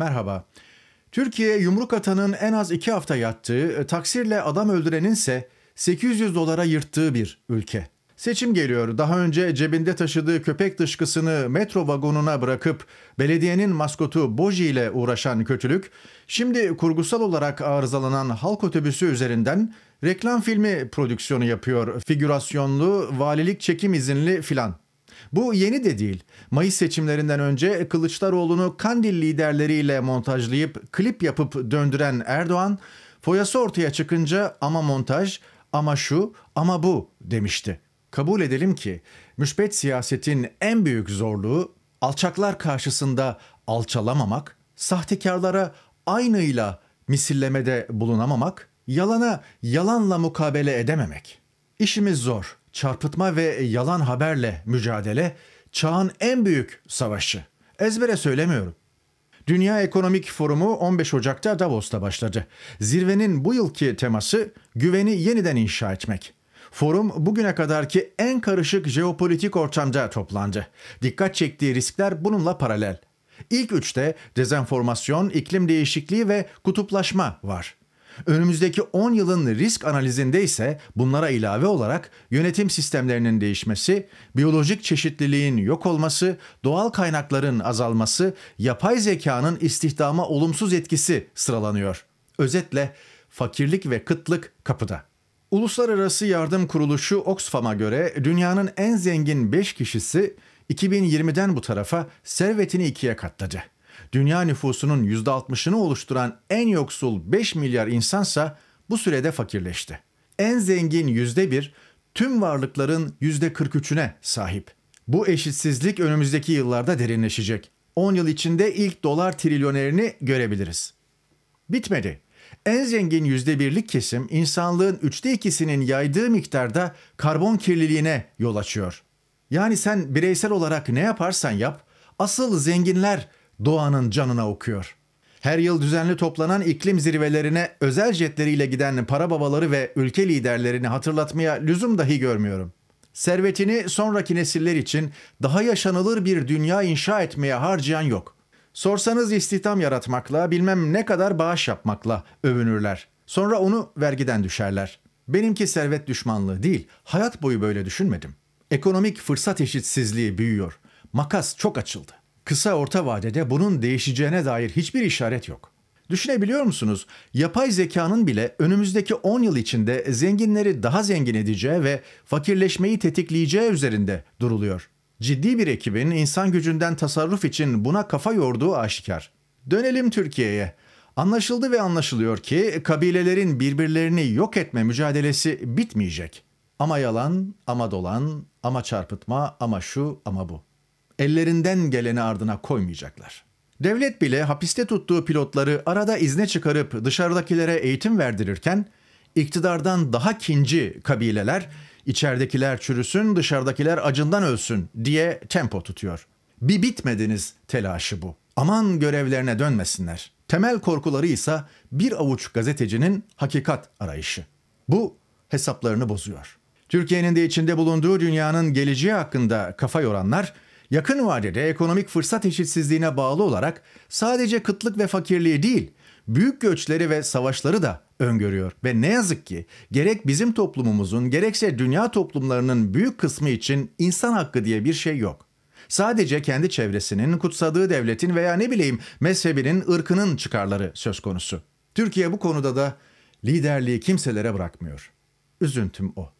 Merhaba. Türkiye yumruk atanın en az iki hafta yattığı, e, taksirle adam öldürenin ise 800 dolara yırttığı bir ülke. Seçim geliyor. Daha önce cebinde taşıdığı köpek dışkısını metro vagonuna bırakıp belediyenin maskotu Boji ile uğraşan kötülük, şimdi kurgusal olarak arızalanan halk otobüsü üzerinden reklam filmi prodüksiyonu yapıyor. Figürasyonlu, valilik çekim izinli filan. Bu yeni de değil. Mayıs seçimlerinden önce Kılıçdaroğlu'nu Kandil liderleriyle montajlayıp klip yapıp döndüren Erdoğan, foyası ortaya çıkınca ama montaj, ama şu, ama bu demişti. Kabul edelim ki müşbet siyasetin en büyük zorluğu alçaklar karşısında alçalamamak, sahtekarlara aynıyla misillemede bulunamamak, yalana yalanla mukabele edememek. İşimiz zor çarpıtma ve yalan haberle mücadele çağın en büyük savaşı. Ezbere söylemiyorum. Dünya Ekonomik Forumu 15 Ocak'ta Davos'ta başladı. Zirvenin bu yılki teması güveni yeniden inşa etmek. Forum bugüne kadarki en karışık jeopolitik ortamda toplandı. Dikkat çektiği riskler bununla paralel. İlk üçte dezenformasyon, iklim değişikliği ve kutuplaşma var. Önümüzdeki 10 yılın risk analizinde ise bunlara ilave olarak yönetim sistemlerinin değişmesi, biyolojik çeşitliliğin yok olması, doğal kaynakların azalması, yapay zekanın istihdama olumsuz etkisi sıralanıyor. Özetle fakirlik ve kıtlık kapıda. Uluslararası Yardım Kuruluşu Oxfam'a göre dünyanın en zengin 5 kişisi 2020'den bu tarafa servetini ikiye katladı. Dünya nüfusunun %60'ını oluşturan en yoksul 5 milyar insansa bu sürede fakirleşti. En zengin %1 tüm varlıkların %43'üne sahip. Bu eşitsizlik önümüzdeki yıllarda derinleşecek. 10 yıl içinde ilk dolar trilyonerini görebiliriz. Bitmedi. En zengin %1'lik kesim insanlığın üçte ikisinin yaydığı miktarda karbon kirliliğine yol açıyor. Yani sen bireysel olarak ne yaparsan yap, asıl zenginler doğanın canına okuyor. Her yıl düzenli toplanan iklim zirvelerine özel jetleriyle giden para babaları ve ülke liderlerini hatırlatmaya lüzum dahi görmüyorum. Servetini sonraki nesiller için daha yaşanılır bir dünya inşa etmeye harcayan yok. Sorsanız istihdam yaratmakla, bilmem ne kadar bağış yapmakla övünürler. Sonra onu vergiden düşerler. Benimki servet düşmanlığı değil, hayat boyu böyle düşünmedim. Ekonomik fırsat eşitsizliği büyüyor. Makas çok açıldı kısa orta vadede bunun değişeceğine dair hiçbir işaret yok. Düşünebiliyor musunuz? Yapay zekanın bile önümüzdeki 10 yıl içinde zenginleri daha zengin edeceği ve fakirleşmeyi tetikleyeceği üzerinde duruluyor. Ciddi bir ekibin insan gücünden tasarruf için buna kafa yorduğu aşikar. Dönelim Türkiye'ye. Anlaşıldı ve anlaşılıyor ki kabilelerin birbirlerini yok etme mücadelesi bitmeyecek. Ama yalan, ama dolan, ama çarpıtma, ama şu, ama bu ellerinden geleni ardına koymayacaklar. Devlet bile hapiste tuttuğu pilotları arada izne çıkarıp dışarıdakilere eğitim verdirirken iktidardan daha kinci kabileler içeridekiler çürüsün dışarıdakiler acından ölsün diye tempo tutuyor. Bir bitmediniz telaşı bu. Aman görevlerine dönmesinler. Temel korkuları ise bir avuç gazetecinin hakikat arayışı. Bu hesaplarını bozuyor. Türkiye'nin de içinde bulunduğu dünyanın geleceği hakkında kafa yoranlar yakın vadede ekonomik fırsat eşitsizliğine bağlı olarak sadece kıtlık ve fakirliği değil, büyük göçleri ve savaşları da öngörüyor ve ne yazık ki gerek bizim toplumumuzun gerekse dünya toplumlarının büyük kısmı için insan hakkı diye bir şey yok. Sadece kendi çevresinin, kutsadığı devletin veya ne bileyim mezhebinin, ırkının çıkarları söz konusu. Türkiye bu konuda da liderliği kimselere bırakmıyor. Üzüntüm o.